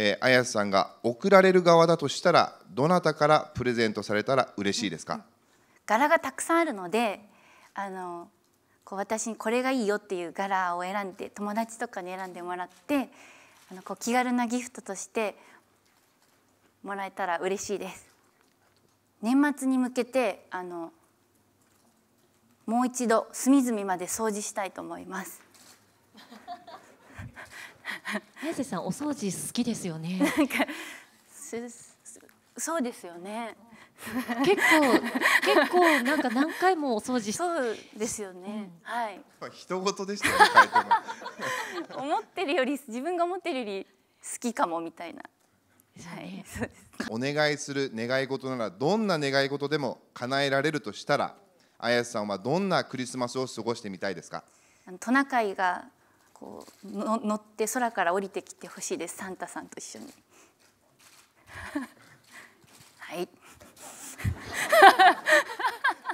えー、綾瀬さんが贈られる側だとしたらどなたからプレゼントされたら嬉しいですか、うん、柄がたくさんあるのであのこう私にこれがいいよっていう柄を選んで友達とかに選んでもらってあのこう気軽なギフトとしてもらえたら嬉しいです年末に向けてあのもう一度隅々まで掃除したいと思います早瀬さんお掃除好きですよね。なんかそうですよね。結構結構なんか何回もお掃除そうですよね、うん、はい人事でしたね思ってるより自分が思ってるより好きかもみたいなはい、お願いする願い事ならどんな願い事でも叶えられるとしたら綾瀬さんはどんなクリスマスを過ごしてみたいですかトナカイがこうの乗って空から降りてきてほしいですサンタさんと一緒に。はい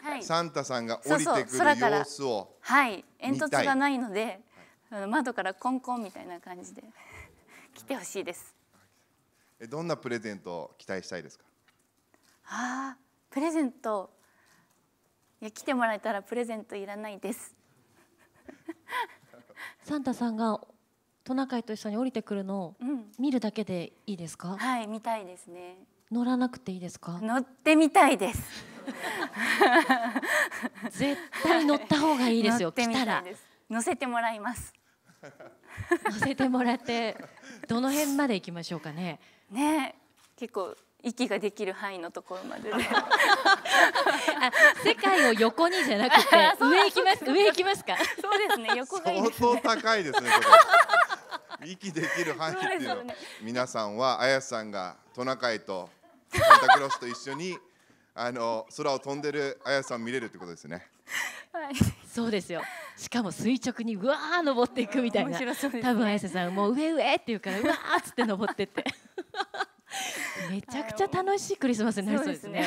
はい、サンタさんが降りてくる様子をはい煙突がないので、窓からコンコンみたいな感じで 来てほしいですえどんなプレゼントを期待したいですかああプレゼントいや来てもらえたらプレゼントいらないですサンタさんがトナカイと一緒に降りてくるのを見るだけでいいですか、うん、はい見たいですね乗らなくていいですか乗ってみたいです絶対乗った方がいいですよ、は い、来たら乗せてもらいます乗せてもらってどの辺まで行きましょうかねね結構息ができる範囲のところまで、ね、世界を横にじゃなくて 上行きます上行きますかそうですね横がいい相当高いですねこれ 息できる範囲っていうの、ね、皆さんは綾さんがトナカイとサンタクロスと一緒にあの空を飛んでる綾さん見れるってことですねはい、そうですよしかも垂直にうわー登っていくみたいな、ね、多分綾瀬さんもう上上って言うからうわーっつって登ってって めちゃくちゃ楽しいクリスマスになりそうですね。